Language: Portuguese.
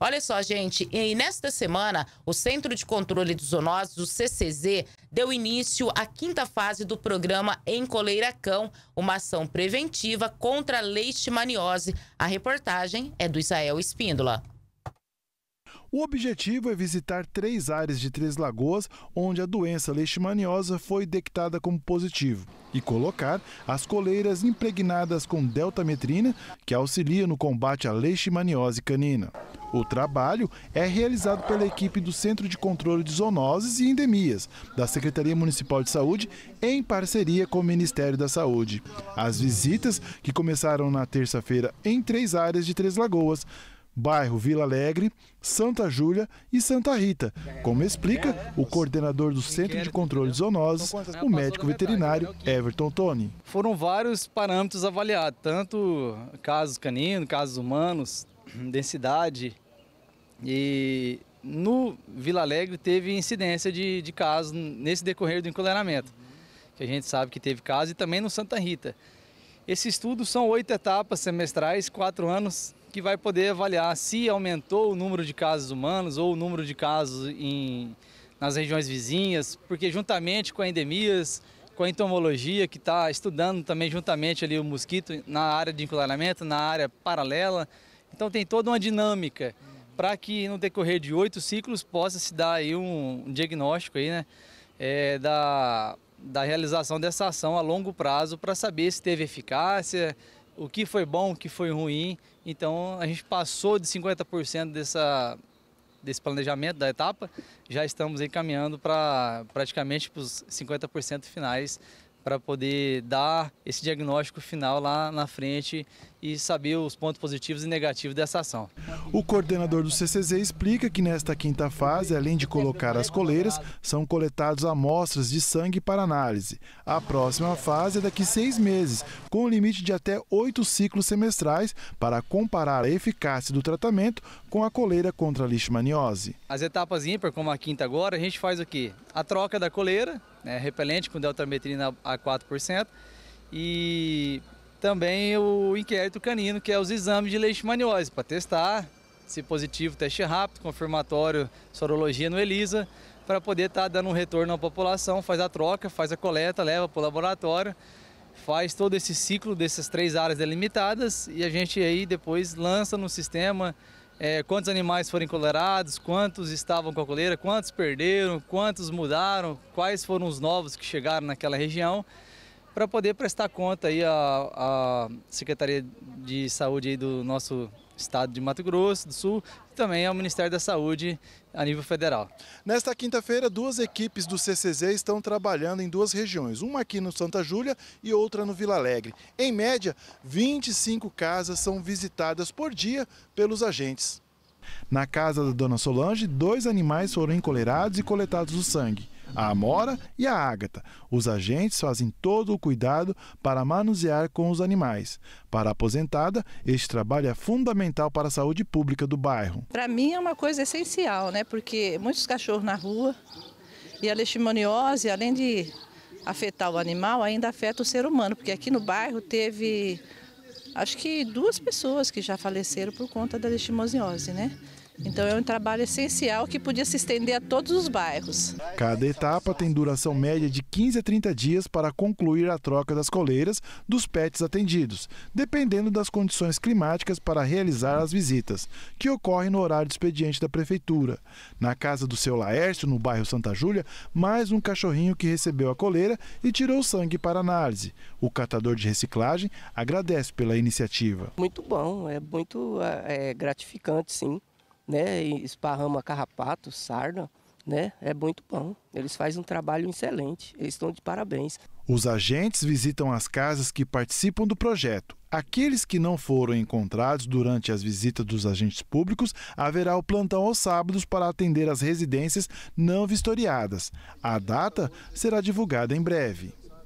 Olha só, gente, e nesta semana, o Centro de Controle de Zoonoses, o CCZ, deu início à quinta fase do programa Em Coleira Cão, uma ação preventiva contra a leishmaniose. A reportagem é do Israel Espíndola. O objetivo é visitar três áreas de Três Lagoas onde a doença leishmaniosa foi detectada como positivo e colocar as coleiras impregnadas com deltametrina, que auxilia no combate à leishmaniose canina. O trabalho é realizado pela equipe do Centro de Controle de Zoonoses e Endemias, da Secretaria Municipal de Saúde, em parceria com o Ministério da Saúde. As visitas, que começaram na terça-feira em três áreas de Três Lagoas, bairro Vila Alegre, Santa Júlia e Santa Rita, como explica o coordenador do Centro de Controle de Zoonoses, o médico veterinário Everton Tony. Foram vários parâmetros avaliados, tanto casos caninos, casos humanos, densidade, e no Vila Alegre teve incidência de, de casos nesse decorrer do encolheramento, que a gente sabe que teve casos, e também no Santa Rita. Esse estudo são oito etapas semestrais, quatro anos, que vai poder avaliar se aumentou o número de casos humanos ou o número de casos em, nas regiões vizinhas, porque juntamente com a endemias, com a entomologia, que está estudando também juntamente ali o mosquito na área de encolheramento, na área paralela, então tem toda uma dinâmica para que no decorrer de oito ciclos possa se dar aí um, um diagnóstico aí, né, é, da, da realização dessa ação a longo prazo para saber se teve eficácia, o que foi bom, o que foi ruim. Então a gente passou de 50% dessa, desse planejamento da etapa, já estamos encaminhando para praticamente os 50% finais para poder dar esse diagnóstico final lá na frente e saber os pontos positivos e negativos dessa ação. O coordenador do CCZ explica que nesta quinta fase, além de colocar as coleiras, são coletados amostras de sangue para análise. A próxima fase é daqui seis meses, com um limite de até oito ciclos semestrais para comparar a eficácia do tratamento com a coleira contra a leishmaniose. As etapas ímpar, como a quinta agora, a gente faz o quê? A troca da coleira, né, repelente com deltametrina a 4%, e também o inquérito canino, que é os exames de leishmaniose, para testar, se positivo, teste rápido, confirmatório, sorologia no ELISA, para poder estar tá dando um retorno à população, faz a troca, faz a coleta, leva para o laboratório, faz todo esse ciclo dessas três áreas delimitadas e a gente aí depois lança no sistema é, quantos animais foram encolerados, quantos estavam com a coleira, quantos perderam, quantos mudaram, quais foram os novos que chegaram naquela região para poder prestar conta aí à, à Secretaria de Saúde aí do nosso estado de Mato Grosso do Sul e também ao Ministério da Saúde a nível federal. Nesta quinta-feira, duas equipes do CCZ estão trabalhando em duas regiões, uma aqui no Santa Júlia e outra no Vila Alegre. Em média, 25 casas são visitadas por dia pelos agentes. Na casa da dona Solange, dois animais foram encolerados e coletados o sangue a Amora e a Ágata. Os agentes fazem todo o cuidado para manusear com os animais. Para a aposentada, este trabalho é fundamental para a saúde pública do bairro. Para mim é uma coisa essencial, né? Porque muitos cachorros na rua e a leishmaniose, além de afetar o animal, ainda afeta o ser humano, porque aqui no bairro teve acho que duas pessoas que já faleceram por conta da leishmaniose, né? Então é um trabalho essencial que podia se estender a todos os bairros. Cada etapa tem duração média de 15 a 30 dias para concluir a troca das coleiras dos pets atendidos, dependendo das condições climáticas para realizar as visitas, que ocorrem no horário de expediente da prefeitura. Na casa do seu Laércio, no bairro Santa Júlia, mais um cachorrinho que recebeu a coleira e tirou sangue para análise. O catador de reciclagem agradece pela iniciativa. Muito bom, é muito é, é gratificante, sim né? E esparrama carrapato, sarna, né? É muito bom. Eles fazem um trabalho excelente. Eles estão de parabéns. Os agentes visitam as casas que participam do projeto. Aqueles que não foram encontrados durante as visitas dos agentes públicos, haverá o plantão aos sábados para atender as residências não vistoriadas. A data será divulgada em breve.